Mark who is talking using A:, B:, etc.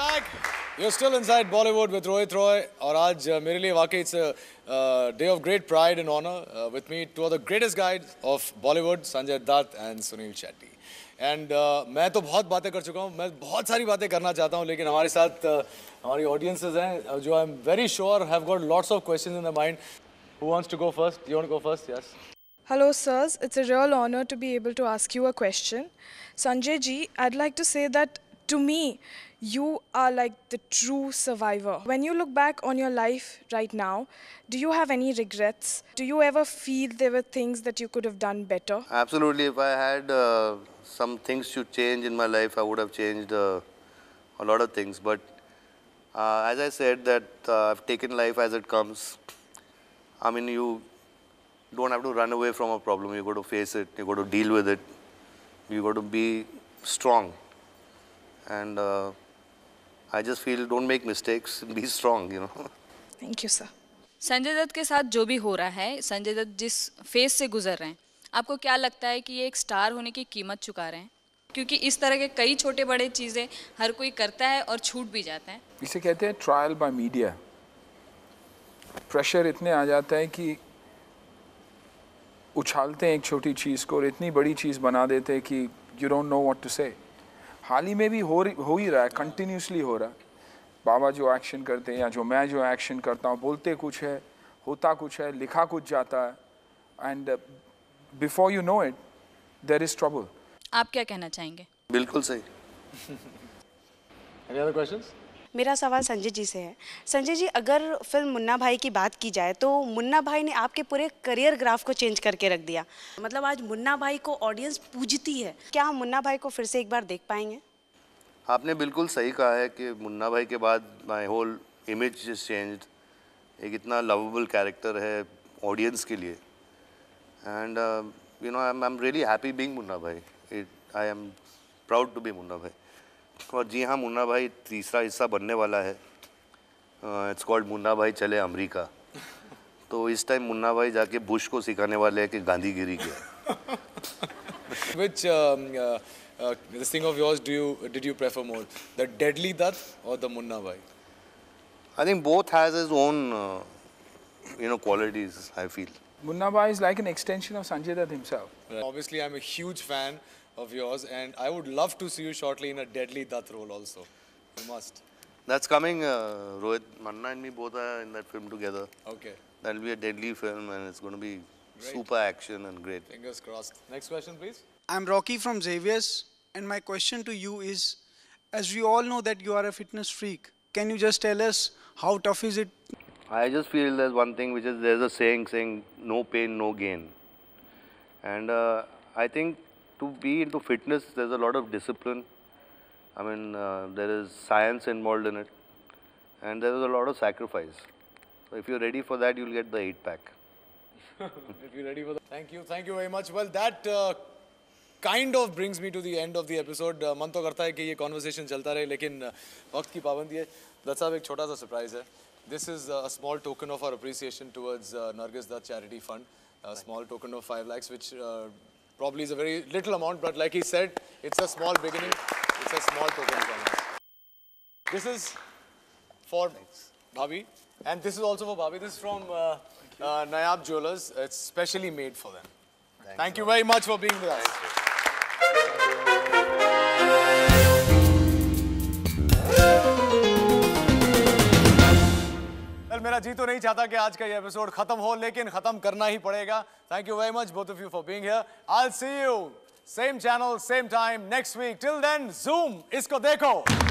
A: back. You're still inside Bollywood with Rohit Roy and today, uh, मेरे लिए it's a uh, day of great pride and honor uh, with me two of the greatest guys of Bollywood Sanjay Dutt and Sunil Shetty. And I uh, have तो बहुत बातें कर चुका हूँ मैं बहुत सारी बातें करना चाहता हूँ लेकिन हमारे साथ uh, हमारी ऑडियंसेस हैं जो I am very sure have got lots of questions in the mind who wants to go first you want
B: Hello, sirs. It's a real honor to be able to ask you a question. Sanjay ji, I'd like to say that to me, you are like the true survivor. When you look back on your life right now, do you have any regrets? Do you ever feel there were things that you could have done better?
C: Absolutely. If I had uh, some things to change in my life, I would have changed uh, a lot of things. But uh, as I said, that uh, I've taken life as it comes. I mean, you don't have to run away from a problem. You got to face it. You got to deal with it. You got to be strong. and uh, I just feel don't make mistakes, be strong, you know.
B: Thank you, sir. Sanjay Dutt के साथ जो भी हो रहा है संजय दत्त जिस phase से गुजर रहे हैं आपको क्या लगता है कि ये एक स्टार होने की कीमत चुका रहे हैं क्योंकि इस तरह के कई छोटे बड़े चीज़ें हर कोई करता है और छूट भी जाते हैं इसे कहते हैं ट्रायल बाय मीडिया प्रेशर इतने आ जाता है कि उछालते हैं एक छोटी चीज़ को और इतनी बड़ी चीज़ बना देते हैं कि you don't know what to say हाल ही में भी हो हो ही रहा है कंटिन्यूसली हो रहा है बाबा जो एक्शन करते हैं या जो मैं जो एक्शन करता हूँ बोलते कुछ है होता कुछ है लिखा कुछ जाता है and before you know it there is trouble आप क्या कहना चाहेंगे बिल्कुल सही Any other questions? मेरा सवाल संजय जी से है संजय
C: जी अगर फिल्म मुन्ना भाई की बात की जाए तो मुन्ना भाई ने आपके पूरे करियर ग्राफ को चेंज करके रख दिया मतलब आज मुन्ना भाई को ऑडियंस पूजती है क्या हम मुन्ना भाई को फिर से एक बार देख पाएंगे आपने बिल्कुल सही कहा है कि मुन्ना भाई के बाद माई होल इमेज चेंज एक इतना लवेबल कैरेक्टर है ऑडियंस के लिए and you know I am really happy being Munna Bhai it I am proud to be Munna Bhai और जी हाँ मुन्ना भाई तीसरा हिस्सा बनने वाला है इट्स कॉल्ड मुन्ना भाई चले अमेरिका तो इस टाइम मुन्ना भाई जाके बुश को सिखाने वाले हैं कि गांधीगिरी के which the of yours do you did you prefer more the deadly Dutt और the Munna Bhai I think both has own you know qualities I feel
B: Bhai is like an extension of Sanjay Dutt himself.
A: Right. Obviously, I'm a huge fan of yours and I would love to see you shortly in a deadly Dutt role also. You must.
C: That's coming, uh, Rohit, Manna and me both are in that film together. Okay. That'll be a deadly film and it's going to be great. super action and great. Fingers crossed.
A: Next question, please.
B: I'm Rocky from Xavier's and my question to you is, as we all know that you are a fitness freak, can you just tell us how tough is it
C: I just feel there's one thing which is there's a saying saying no pain, no gain. And uh, I think to be into fitness, there's a lot of discipline. I mean, uh, there is science involved in it, and there is a lot of sacrifice. So if you're ready for that, you'll get the eight pack.
A: if you're ready for that, thank you, thank you very much. Well, that. Uh, kind of brings me the the end of the episode मन तो करता है कि ये conversation चलता रहे लेकिन uh, वक्त की पाबंदी है दत्त साहब एक छोटा सा सरप्राइज़ है this is a small token of our appreciation towards uh, Nargis Dutt Charity Fund, a small token of 5 lakhs, which uh, probably is a very little amount, but like he said, it's a small beginning, it's a small token This is for Bhavi, and this is also for Bhavi. This is from uh, uh, Nayab Jewelers. It's specially made for them. Thank you very much for being with us. Well मेरा जी तो नहीं चाहता कि आज का ये episode खत्म हो लेकिन खत्म करना ही पड़ेगा thank you very much both of you for being here I see you same channel same time next week till then zoom इसको देखो